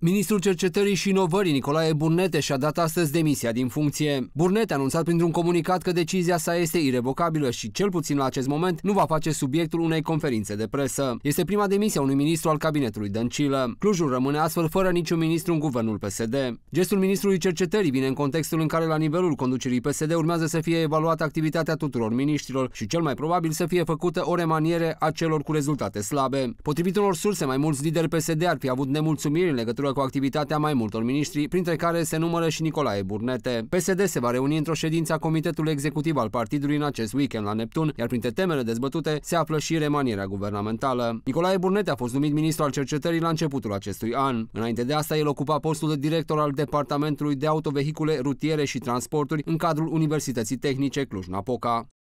Ministrul Cercetării și Inovării Nicolae Burnete și-a dat astăzi demisia din funcție. Burnete a anunțat printr-un comunicat că decizia sa este irrevocabilă și, cel puțin la acest moment, nu va face subiectul unei conferințe de presă. Este prima demisie a unui ministru al cabinetului Dăncilă. Clujul rămâne astfel fără niciun ministru în guvernul PSD. Gestul ministrului Cercetării vine în contextul în care la nivelul conducerii PSD urmează să fie evaluată activitatea tuturor miniștrilor și cel mai probabil să fie făcută o remaniere a celor cu rezultate slabe. Potrivit unor surse, mai mulți lideri PSD ar fi avut nemulțumiri în legătură legătură cu activitatea mai multor miniștri, printre care se numără și Nicolae Burnete. PSD se va reuni într-o ședință a Comitetului Executiv al Partidului în acest weekend la Neptun, iar printre temele dezbătute se află și remanierea guvernamentală. Nicolae Burnete a fost numit ministru al cercetării la începutul acestui an. Înainte de asta, el ocupa postul de director al Departamentului de Autovehicule, Rutiere și Transporturi în cadrul Universității Tehnice Cluj-Napoca.